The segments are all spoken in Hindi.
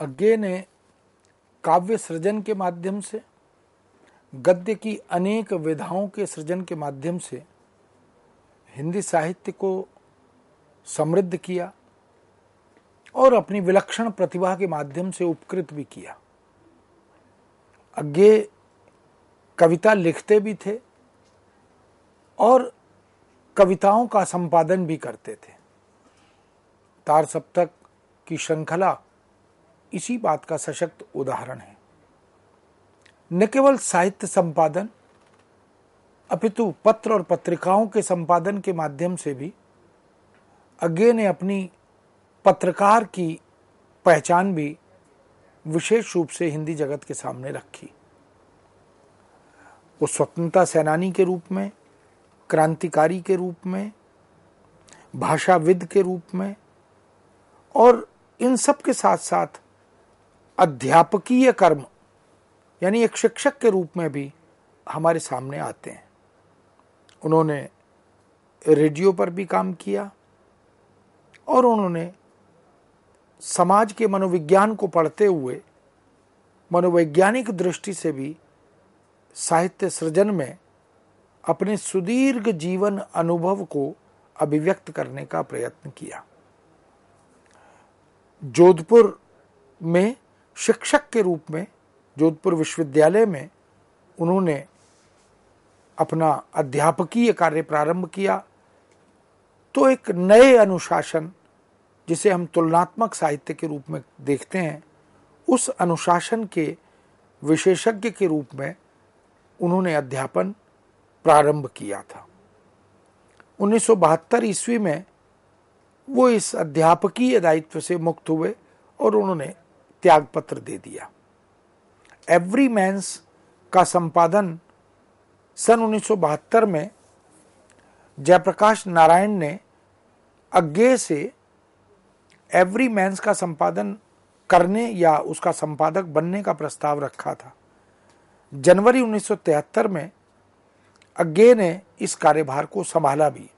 अज्ञे ने काव्य सृजन के माध्यम से गद्य की अनेक विधाओं के सृजन के माध्यम से हिंदी साहित्य को समृद्ध किया और अपनी विलक्षण प्रतिभा के माध्यम से उपकृत भी किया अज्ञे कविता लिखते भी थे और कविताओं का संपादन भी करते थे तार सप्तक की श्रृंखला इसी बात का सशक्त उदाहरण है न केवल साहित्य संपादन अपितु पत्र और पत्रिकाओं के संपादन के माध्यम से भी अज्ञे ने अपनी पत्रकार की पहचान भी विशेष रूप से हिंदी जगत के सामने रखी वो स्वतंत्रता सेनानी के रूप में क्रांतिकारी के रूप में भाषाविद के रूप में और इन सब के साथ साथ अध्यापकीय कर्म यानी एक शिक्षक के रूप में भी हमारे सामने आते हैं उन्होंने रेडियो पर भी काम किया और उन्होंने समाज के मनोविज्ञान को पढ़ते हुए मनोवैज्ञानिक दृष्टि से भी साहित्य सृजन में अपने सुदीर्घ जीवन अनुभव को अभिव्यक्त करने का प्रयत्न किया जोधपुर में शिक्षक के रूप में जोधपुर विश्वविद्यालय में उन्होंने अपना अध्यापकीय कार्य प्रारंभ किया तो एक नए अनुशासन जिसे हम तुलनात्मक साहित्य के रूप में देखते हैं उस अनुशासन के विशेषज्ञ के रूप में उन्होंने अध्यापन प्रारंभ किया था 1972 ईस्वी में वो इस अध्यापकीय दायित्व से मुक्त हुए और उन्होंने त्यागपत्र दे दिया एवरी मैंस का संपादन सन 1972 में जयप्रकाश नारायण ने अज्ञे से एवरी मैंस का संपादन करने या उसका संपादक बनने का प्रस्ताव रखा था जनवरी 1973 में अज्ञे ने इस कार्यभार को संभाला भी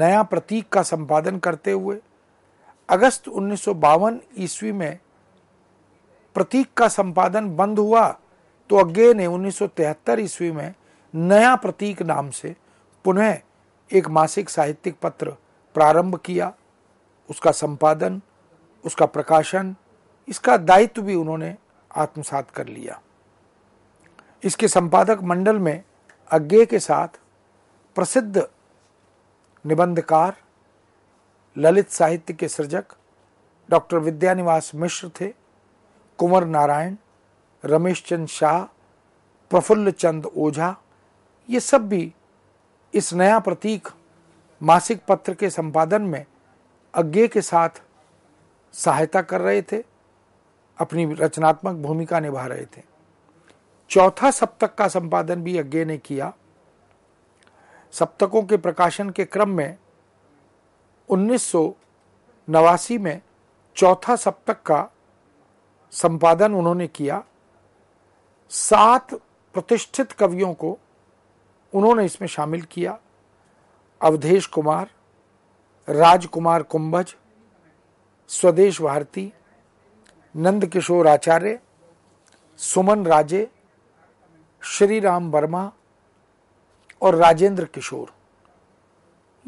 नया प्रतीक का संपादन करते हुए अगस्त उन्नीस ईस्वी में प्रतीक का संपादन बंद हुआ तो अज्ञे ने 1973 ईस्वी में नया प्रतीक नाम से पुनः एक मासिक साहित्यिक पत्र प्रारंभ किया उसका संपादन उसका प्रकाशन इसका दायित्व भी उन्होंने आत्मसात कर लिया इसके संपादक मंडल में अज्ञे के साथ प्रसिद्ध निबंधकार ललित साहित्य के सृजक डॉक्टर विद्यानिवास मिश्र थे कुंवर नारायण रमेश चंद शाह प्रफुल्ल चंद ओझा ये सब भी इस नया प्रतीक मासिक पत्र के संपादन में अज्ञे के साथ सहायता कर रहे थे अपनी रचनात्मक भूमिका निभा रहे थे चौथा सप्तक का संपादन भी अज्ञे ने किया सप्तकों के प्रकाशन के क्रम में उन्नीस में चौथा सप्तक का संपादन उन्होंने किया सात प्रतिष्ठित कवियों को उन्होंने इसमें शामिल किया अवधेश कुमार राजकुमार कुंभज स्वदेश भारती नंद किशोर आचार्य सुमन राजे श्री राम वर्मा और राजेंद्र किशोर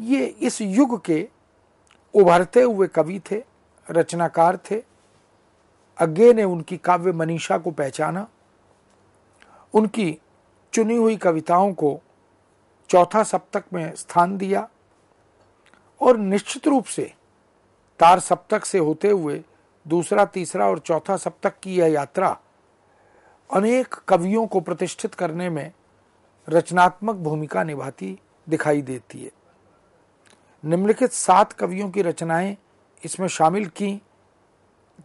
ये इस युग के उभरते हुए कवि थे रचनाकार थे अज्ञे ने उनकी काव्य मनीषा को पहचाना उनकी चुनी हुई कविताओं को चौथा सप्तक में स्थान दिया और निश्चित रूप से तार सप्तक से होते हुए दूसरा तीसरा और चौथा सप्तक की यह यात्रा अनेक कवियों को प्रतिष्ठित करने में रचनात्मक भूमिका निभाती दिखाई देती है निम्नलिखित सात कवियों की रचनाएं इसमें शामिल की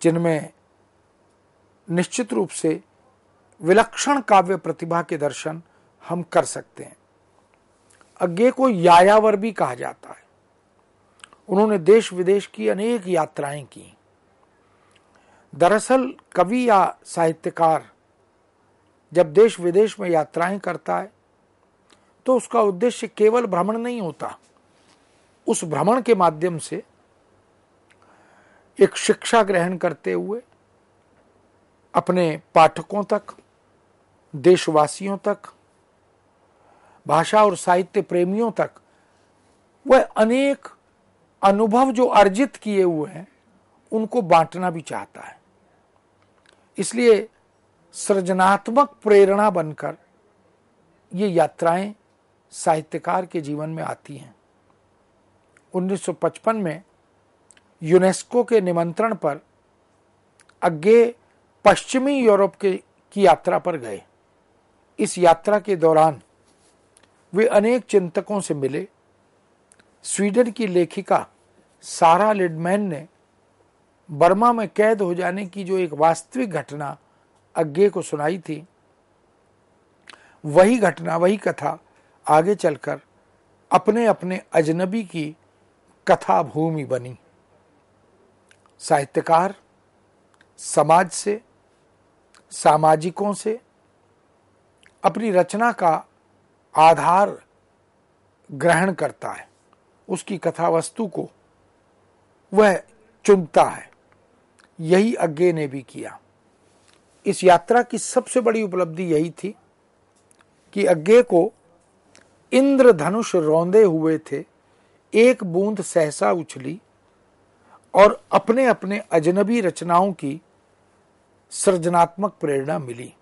जिनमें निश्चित रूप से विलक्षण काव्य प्रतिभा के दर्शन हम कर सकते हैं अज्ञे को यायावर भी कहा जाता है उन्होंने देश विदेश की अनेक यात्राएं की दरअसल कवि या साहित्यकार जब देश विदेश में यात्राएं करता है तो उसका उद्देश्य केवल भ्रमण नहीं होता उस भ्रमण के माध्यम से एक शिक्षा ग्रहण करते हुए अपने पाठकों तक देशवासियों तक भाषा और साहित्य प्रेमियों तक वह अनेक अनुभव जो अर्जित किए हुए हैं उनको बांटना भी चाहता है इसलिए सृजनात्मक प्रेरणा बनकर ये यात्राएं साहित्यकार के जीवन में आती हैं 1955 में यूनेस्को के निमंत्रण पर अज्ञे पश्चिमी यूरोप के की यात्रा पर गए इस यात्रा के दौरान वे अनेक चिंतकों से मिले स्वीडन की लेखिका सारा लिडमैन ने बर्मा में कैद हो जाने की जो एक वास्तविक घटना अज्ञे को सुनाई थी वही घटना वही कथा आगे चलकर अपने अपने अजनबी की कथा भूमि बनी साहित्यकार समाज से सामाजिकों से अपनी रचना का आधार ग्रहण करता है उसकी कथा वस्तु को वह चुनता है यही अज्ञे ने भी किया इस यात्रा की सबसे बड़ी उपलब्धि यही थी कि अज्ञे को इंद्रधनुष रौंदे हुए थे एक बूंद सहसा उछली और अपने अपने अजनबी रचनाओं की सृजनात्मक प्रेरणा मिली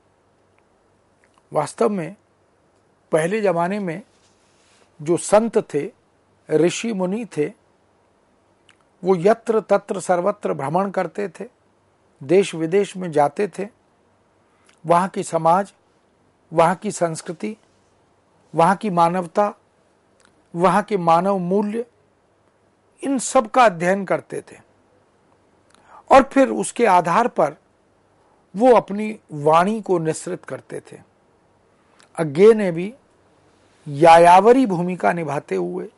वास्तव में पहले जमाने में जो संत थे ऋषि मुनि थे वो यत्र तत्र सर्वत्र भ्रमण करते थे देश विदेश में जाते थे वहाँ की समाज वहाँ की संस्कृति वहाँ की मानवता वहाँ के मानव मूल्य इन सब का अध्ययन करते थे और फिर उसके आधार पर वो अपनी वाणी को निसृत करते थे अज्ञे ने भी यायावरी भूमिका निभाते हुए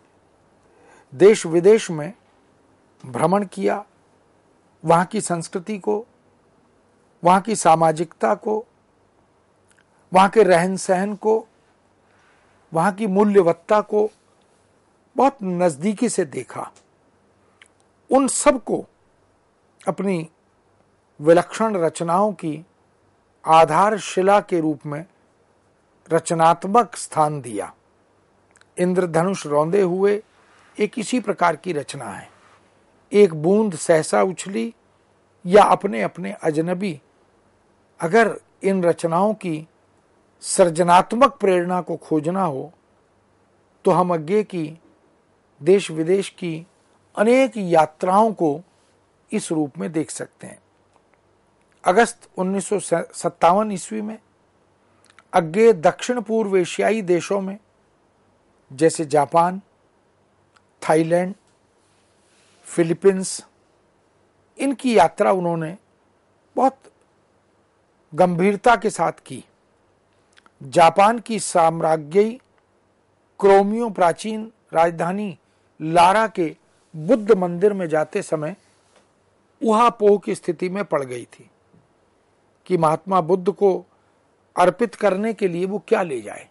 देश विदेश में भ्रमण किया वहाँ की संस्कृति को वहाँ की सामाजिकता को वहाँ के रहन सहन को वहाँ की मूल्यवत्ता को बहुत नज़दीकी से देखा उन सबको अपनी विलक्षण रचनाओं की आधारशिला के रूप में रचनात्मक स्थान दिया इंद्रधनुष रौंदे हुए एक इसी प्रकार की रचना है एक बूंद सहसा उछली या अपने अपने अजनबी अगर इन रचनाओं की सृजनात्मक प्रेरणा को खोजना हो तो हम अज्ञे की देश विदेश की अनेक यात्राओं को इस रूप में देख सकते हैं अगस्त उन्नीस ईस्वी में अग्गे दक्षिण पूर्व एशियाई देशों में जैसे जापान थाईलैंड फिलीपींस इनकी यात्रा उन्होंने बहुत गंभीरता के साथ की जापान की साम्राज्यी क्रोमियो प्राचीन राजधानी लारा के बुद्ध मंदिर में जाते समय उहापोह की स्थिति में पड़ गई थी कि महात्मा बुद्ध को अर्पित करने के लिए वो क्या ले जाए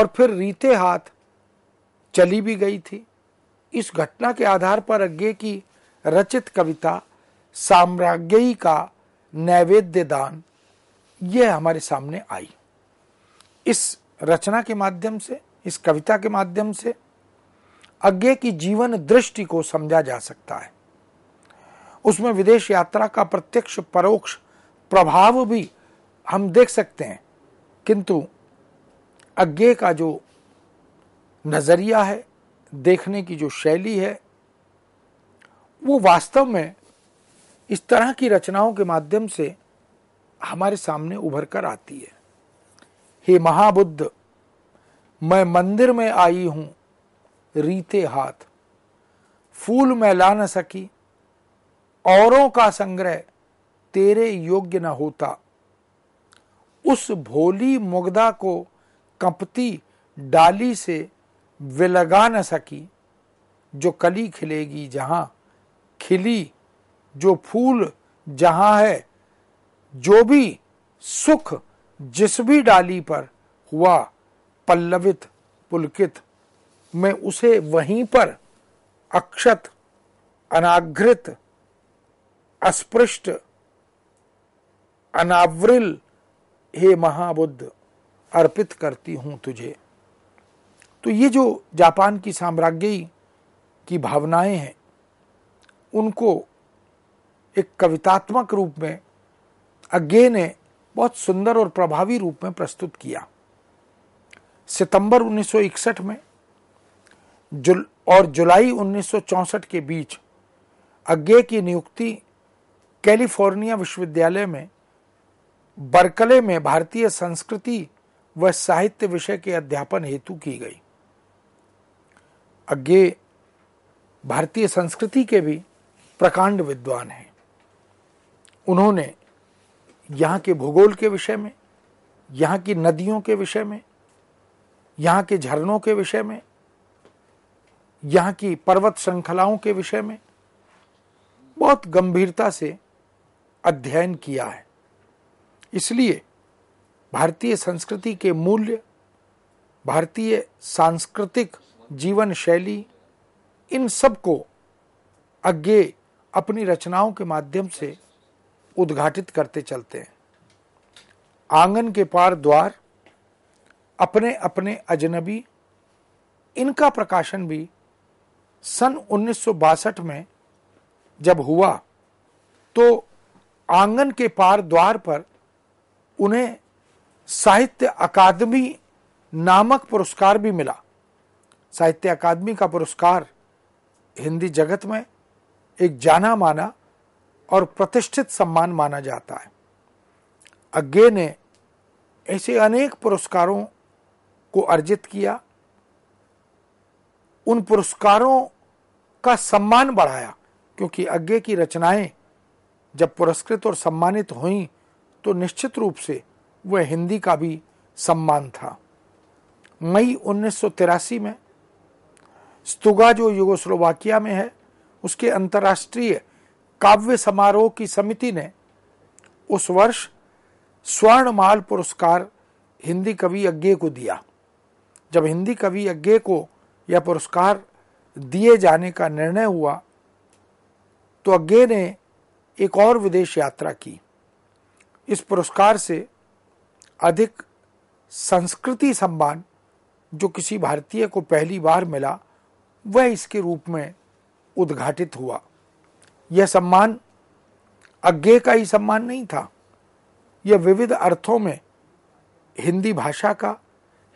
और फिर रीते हाथ चली भी गई थी इस घटना के आधार पर अज्ञे की रचित कविता साम्राज्ञी का नैवेद्य दान यह हमारे सामने आई इस रचना के माध्यम से इस कविता के माध्यम से अज्ञे की जीवन दृष्टि को समझा जा सकता है उसमें विदेश यात्रा का प्रत्यक्ष परोक्ष प्रभाव भी हम देख सकते हैं किंतु अज्ञे का जो नज़रिया है देखने की जो शैली है वो वास्तव में इस तरह की रचनाओं के माध्यम से हमारे सामने उभर कर आती है हे महाबुद्ध मैं मंदिर में आई हूं रीते हाथ फूल मैं ला न सकी औरों का संग्रह तेरे योग्य न होता उस भोली मुग्धा को कंपती डाली से विलगा न सकी जो कली खिलेगी जहां खिली जो फूल जहां है जो भी सुख जिस भी डाली पर हुआ पल्लवित पुलकित मैं उसे वहीं पर अक्षत अनाग्रित अस्पृष्ट अनाव्रिल हे महाबुद्ध अर्पित करती हूं तुझे तो ये जो जापान की साम्राज्य की भावनाएं हैं उनको एक कवितात्मक रूप में अज्ञे ने बहुत सुंदर और प्रभावी रूप में प्रस्तुत किया सितंबर 1961 में जुल और जुलाई 1964 के बीच अज्ञे की नियुक्ति कैलिफोर्निया विश्वविद्यालय में बरकले में भारतीय संस्कृति व साहित्य विषय के अध्यापन हेतु की गई अज्ञे भारतीय संस्कृति के भी प्रकांड विद्वान हैं उन्होंने यहाँ के भूगोल के विषय में यहाँ की नदियों के विषय में यहाँ के झरनों के विषय में यहाँ की पर्वत श्रृंखलाओं के विषय में बहुत गंभीरता से अध्ययन किया है इसलिए भारतीय संस्कृति के मूल्य भारतीय सांस्कृतिक जीवन शैली इन सब को अपनी रचनाओं के माध्यम से उद्घाटित करते चलते हैं आंगन के पार द्वार अपने अपने अजनबी इनका प्रकाशन भी सन उन्नीस में जब हुआ तो आंगन के पार द्वार पर उन्हें साहित्य अकादमी नामक पुरस्कार भी मिला साहित्य अकादमी का पुरस्कार हिंदी जगत में एक जाना माना और प्रतिष्ठित सम्मान माना जाता है अज्ञे ने ऐसे अनेक पुरस्कारों को अर्जित किया उन पुरस्कारों का सम्मान बढ़ाया क्योंकि अज्ञे की रचनाएं जब पुरस्कृत और सम्मानित हुई तो निश्चित रूप से वह हिंदी का भी सम्मान था मई उन्नीस में स्तुगा जो युगोस्लोवाकिया में है उसके अंतर्राष्ट्रीय काव्य समारोह की समिति ने उस वर्ष स्वर्णमाल पुरस्कार हिंदी कवि यज्ञे को दिया जब हिंदी कवि यज्ञे को यह पुरस्कार दिए जाने का निर्णय हुआ तो अज्ञे ने एक और विदेश यात्रा की इस पुरस्कार से अधिक संस्कृति सम्मान जो किसी भारतीय को पहली बार मिला वह इसके रूप में उद्घाटित हुआ यह सम्मान अज्ञे का ही सम्मान नहीं था यह विविध अर्थों में हिंदी भाषा का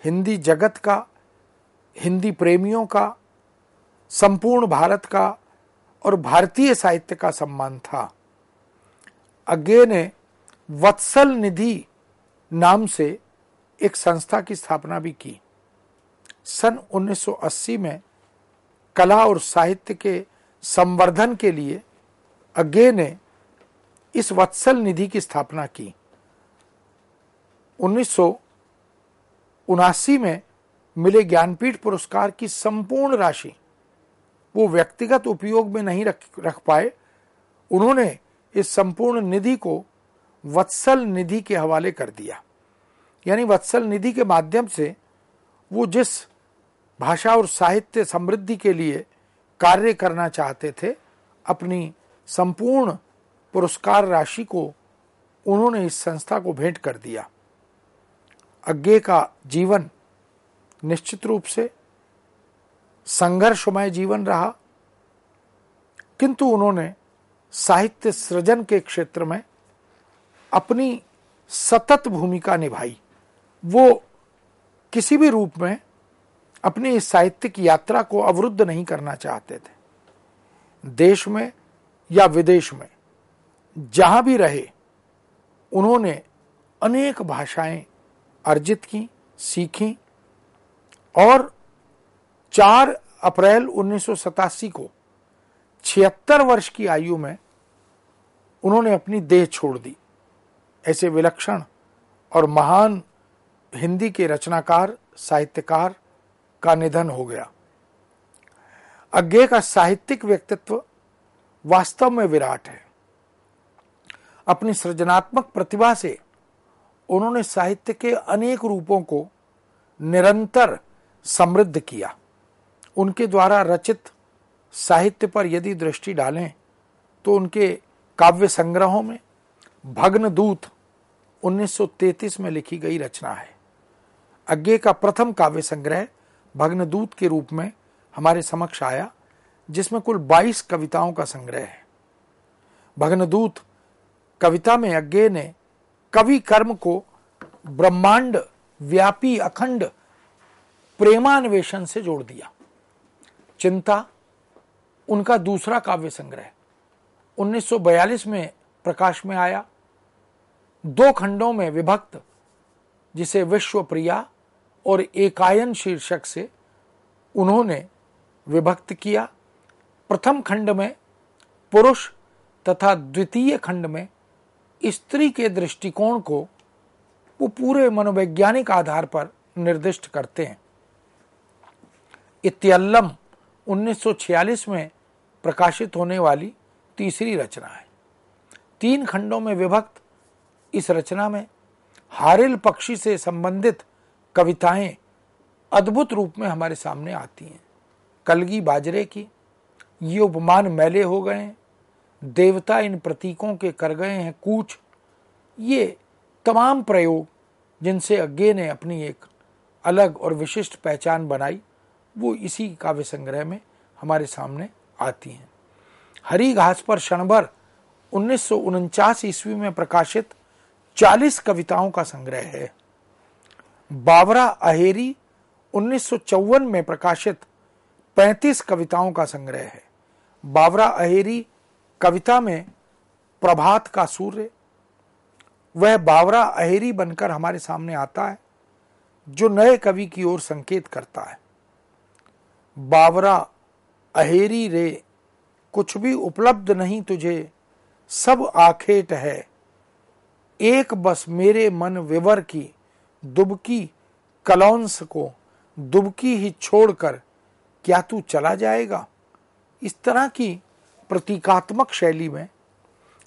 हिंदी जगत का हिंदी प्रेमियों का संपूर्ण भारत का और भारतीय साहित्य का सम्मान था अज्ञे ने वत्सल निधि नाम से एक संस्था की स्थापना भी की सन 1980 में कला और साहित्य के संवर्धन के लिए अज्ञे ने इस वत्सल निधि की स्थापना की उन्नीस में मिले ज्ञानपीठ पुरस्कार की संपूर्ण राशि वो व्यक्तिगत उपयोग में नहीं रख रख पाए उन्होंने इस संपूर्ण निधि को वत्सल निधि के हवाले कर दिया यानी वत्सल निधि के माध्यम से वो जिस भाषा और साहित्य समृद्धि के लिए कार्य करना चाहते थे अपनी संपूर्ण पुरस्कार राशि को उन्होंने इस संस्था को भेंट कर दिया अज्ञे का जीवन निश्चित रूप से संघर्षमय जीवन रहा किंतु उन्होंने साहित्य सृजन के क्षेत्र में अपनी सतत भूमिका निभाई वो किसी भी रूप में अपनी साहित्यिक यात्रा को अवरुद्ध नहीं करना चाहते थे देश में या विदेश में जहां भी रहे उन्होंने अनेक भाषाएं अर्जित की सीखी और 4 अप्रैल उन्नीस को छिहत्तर वर्ष की आयु में उन्होंने अपनी देह छोड़ दी ऐसे विलक्षण और महान हिंदी के रचनाकार साहित्यकार का निधन हो गया अज्ञे का साहित्यिक व्यक्तित्व वास्तव में विराट है अपनी सृजनात्मक प्रतिभा से उन्होंने साहित्य के अनेक रूपों को निरंतर समृद्ध किया उनके द्वारा रचित साहित्य पर यदि दृष्टि डालें तो उनके काव्य संग्रहों में भग्न दूत 1933 में लिखी गई रचना है अज्ञे का प्रथम काव्य संग्रह भग्नदूत के रूप में हमारे समक्ष आया जिसमें कुल 22 कविताओं का संग्रह है भग्नदूत कविता में अज्ञे ने कवि कर्म को ब्रह्मांड व्यापी अखंड प्रेमान्वेषण से जोड़ दिया चिंता उनका दूसरा काव्य संग्रह 1942 में प्रकाश में आया दो खंडों में विभक्त जिसे विश्व प्रिया और एकायन शीर्षक से उन्होंने विभक्त किया प्रथम खंड में पुरुष तथा द्वितीय खंड में स्त्री के दृष्टिकोण को वो पूरे मनोवैज्ञानिक आधार पर निर्दिष्ट करते हैं इत्यल्लम 1946 में प्रकाशित होने वाली तीसरी रचना है तीन खंडों में विभक्त इस रचना में हारिल पक्षी से संबंधित कविताएं अद्भुत रूप में हमारे सामने आती हैं कलगी बाजरे की ये उपमान मैले हो गए हैं देवता इन प्रतीकों के कर गए हैं कूच ये तमाम प्रयोग जिनसे अज्ञे ने अपनी एक अलग और विशिष्ट पहचान बनाई वो इसी काव्य संग्रह में हमारे सामने आती हैं हरी घास पर क्षणभर उन्नीस ईस्वी में प्रकाशित चालीस कविताओं का संग्रह है बावरा अहेरी उन्नीस में प्रकाशित 35 कविताओं का संग्रह है बावरा अहेरी कविता में प्रभात का सूर्य वह बावरा अहेरी बनकर हमारे सामने आता है जो नए कवि की ओर संकेत करता है बावरा अहेरी रे कुछ भी उपलब्ध नहीं तुझे सब आखेट है एक बस मेरे मन विवर की दुबकी कलौंस को दुबकी ही छोड़कर क्या तू चला जाएगा इस तरह की प्रतीकात्मक शैली में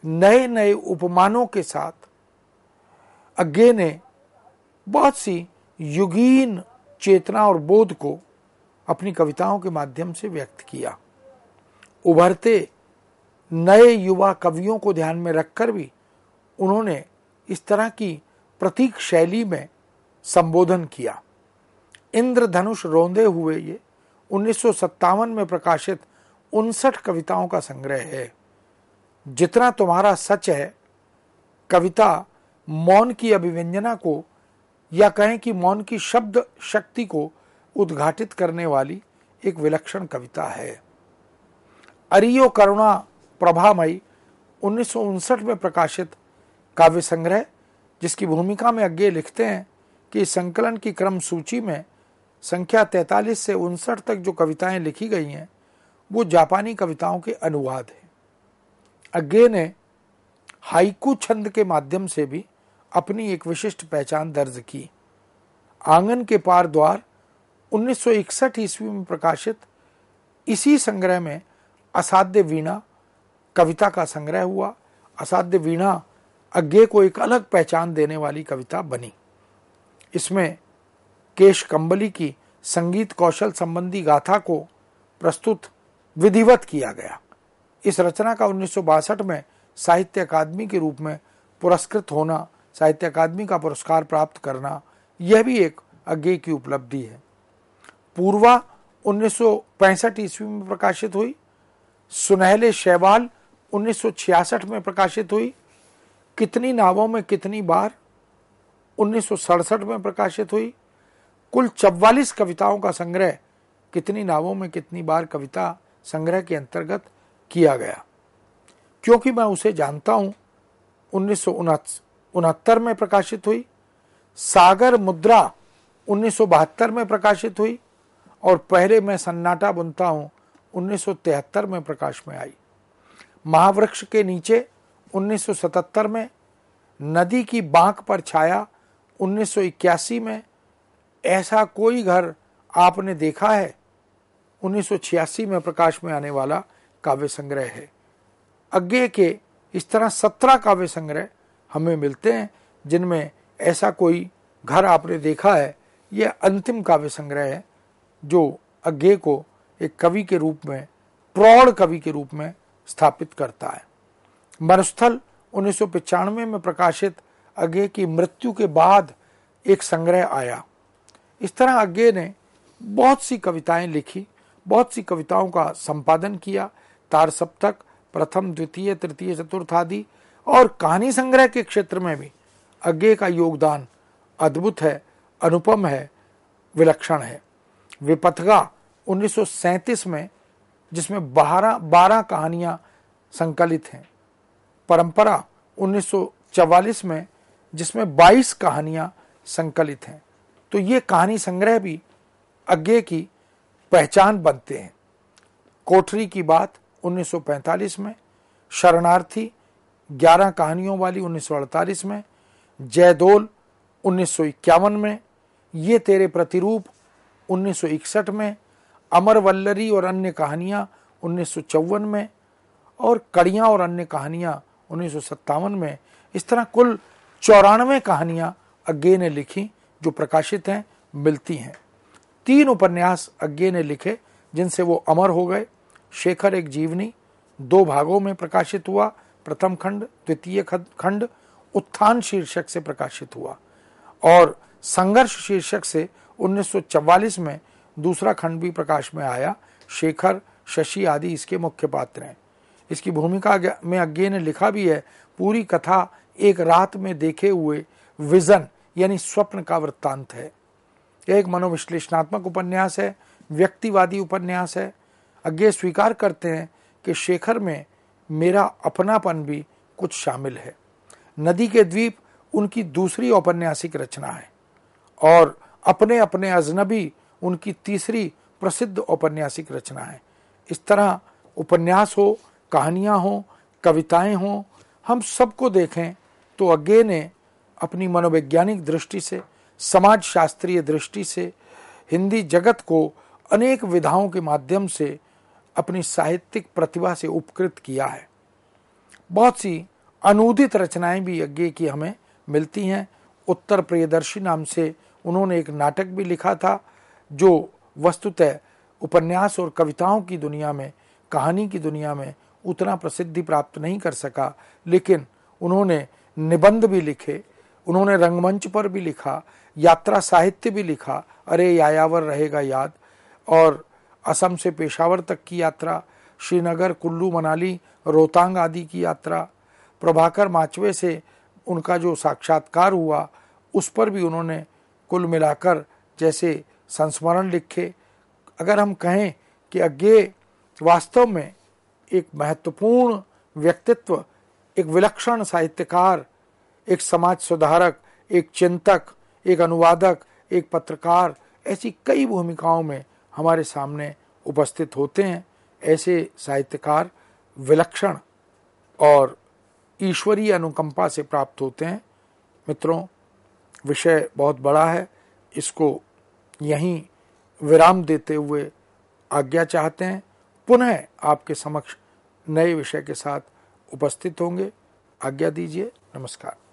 नए नए उपमानों के साथ अज्ञे ने बहुत सी युगीन चेतना और बोध को अपनी कविताओं के माध्यम से व्यक्त किया उभरते नए युवा कवियों को ध्यान में रखकर भी उन्होंने इस तरह की प्रतीक शैली में संबोधन किया इंद्रधनुष रोंदे हुए ये उन्नीस में प्रकाशित उनसठ कविताओं का संग्रह है जितना तुम्हारा सच है कविता मौन की अभिव्यंजना को या कहें कि मौन की शब्द शक्ति को उद्घाटित करने वाली एक विलक्षण कविता है अरियो करुणा प्रभामयी उन्नीस में प्रकाशित काव्य संग्रह जिसकी भूमिका में अज्ञे लिखते हैं कि संकलन की क्रम सूची में संख्या तैतालीस से उनसठ तक जो कविताएं लिखी गई हैं वो जापानी कविताओं के अनुवाद हैं अज्ञे ने हाइकू छंद के माध्यम से भी अपनी एक विशिष्ट पहचान दर्ज की आंगन के पार द्वार 1961 ईस्वी में प्रकाशित इसी संग्रह में असाध्य वीणा कविता का संग्रह हुआ असाध्य वीणा अज्ञे को एक अलग पहचान देने वाली कविता बनी इसमें केश कंबली की संगीत कौशल संबंधी गाथा को प्रस्तुत विधिवत किया गया इस रचना का उन्नीस में साहित्य अकादमी के रूप में पुरस्कृत होना साहित्य अकादमी का पुरस्कार प्राप्त करना यह भी एक अज्ञे की उपलब्धि है पूर्वा उन्नीस ईस्वी में प्रकाशित हुई सुनहले शैवाल 1966 में प्रकाशित हुई कितनी नावों में कितनी बार उन्नीस में प्रकाशित हुई कुल चवालीस कविताओं का संग्रह कितनी नावों में कितनी बार कविता संग्रह के अंतर्गत किया गया क्योंकि मैं उसे जानता हूं उन्नीस में प्रकाशित हुई सागर मुद्रा उन्नीस में प्रकाशित हुई और पहले मैं सन्नाटा बुनता हूं उन्नीस में प्रकाश में आई महावृक्ष के नीचे 1977 में नदी की बांक पर छाया 1981 में ऐसा कोई घर आपने देखा है 1986 में प्रकाश में आने वाला काव्य संग्रह है अज्ञे के इस तरह सत्रह काव्य संग्रह हमें मिलते हैं जिनमें ऐसा कोई घर आपने देखा है यह अंतिम काव्य संग्रह है जो अज्ञे को एक कवि के रूप में प्रौढ़ कवि के रूप में स्थापित करता है मरुस्थल उन्नीस में प्रकाशित अज्ञे की मृत्यु के बाद एक संग्रह आया इस तरह अज्ञे ने बहुत सी कविताएं लिखी बहुत सी कविताओं का संपादन किया तार सप्तक प्रथम द्वितीय तृतीय चतुर्थ आदि और कहानी संग्रह के क्षेत्र में भी अज्ञे का योगदान अद्भुत है अनुपम है विलक्षण है विपथगा 1937 में जिसमें बारह बारह कहानियां संकलित हैं परंपरा 1944 में जिसमें 22 कहानियां संकलित हैं तो ये कहानी संग्रह भी अज्ञे की पहचान बनते हैं कोठरी की बात 1945 में शरणार्थी 11 कहानियों वाली 1948 में जयदोल उन्नीस में ये तेरे प्रतिरूप 1961 में अमर वल्लरी और अन्य कहानियाँ उन्नीस में और कड़ियाँ और अन्य कहानियाँ उन्नीस में इस तरह कुल चौरानवे कहानियां अज्ञे ने लिखी जो प्रकाशित हैं मिलती हैं तीन उपन्यास अज्ञे ने लिखे जिनसे वो अमर हो गए शेखर एक जीवनी दो भागों में प्रकाशित हुआ प्रथम खंड द्वितीय खंड उत्थान शीर्षक से प्रकाशित हुआ और संघर्ष शीर्षक से 1944 में दूसरा खंड भी प्रकाश में आया शेखर शशि आदि इसके मुख्य पात्र हैं इसकी भूमिका में अज्ञे ने लिखा भी है पूरी कथा एक रात में देखे हुए विजन यानी स्वप्न का वृत्तांत है एक मनोविश्लेषणात्मक उपन्यास है व्यक्तिवादी उपन्यास है अज्ञे स्वीकार करते हैं कि शेखर में मेरा अपनापन भी कुछ शामिल है नदी के द्वीप उनकी दूसरी औपन्यासिक रचना है और अपने अपने अजनबी उनकी तीसरी प्रसिद्ध औपन्यासिक रचना है इस तरह उपन्यास हो कहानियाँ हों कविताएं हों हम सबको देखें तो अज्ञे ने अपनी मनोवैज्ञानिक दृष्टि से समाज शास्त्रीय दृष्टि से हिंदी जगत को अनेक विधाओं के माध्यम से अपनी साहित्यिक प्रतिभा से उपकृत किया है बहुत सी अनूदित रचनाएं भी यज्ञ की हमें मिलती हैं उत्तर प्रियदर्शी नाम से उन्होंने एक नाटक भी लिखा था जो वस्तुतः उपन्यास और कविताओं की दुनिया में कहानी की दुनिया में उतना प्रसिद्धि प्राप्त नहीं कर सका लेकिन उन्होंने निबंध भी लिखे उन्होंने रंगमंच पर भी लिखा यात्रा साहित्य भी लिखा अरे यायावर रहेगा याद और असम से पेशावर तक की यात्रा श्रीनगर कुल्लू मनाली रोहतांग आदि की यात्रा प्रभाकर माचवे से उनका जो साक्षात्कार हुआ उस पर भी उन्होंने कुल मिलाकर जैसे संस्मरण लिखे अगर हम कहें कि अज्ञे वास्तव में एक महत्वपूर्ण व्यक्तित्व एक विलक्षण साहित्यकार एक समाज सुधारक एक चिंतक एक अनुवादक एक पत्रकार ऐसी कई भूमिकाओं में हमारे सामने उपस्थित होते हैं ऐसे साहित्यकार विलक्षण और ईश्वरीय अनुकंपा से प्राप्त होते हैं मित्रों विषय बहुत बड़ा है इसको यहीं विराम देते हुए आज्ञा चाहते हैं पुनः आपके समक्ष नए विषय के साथ उपस्थित होंगे आज्ञा दीजिए नमस्कार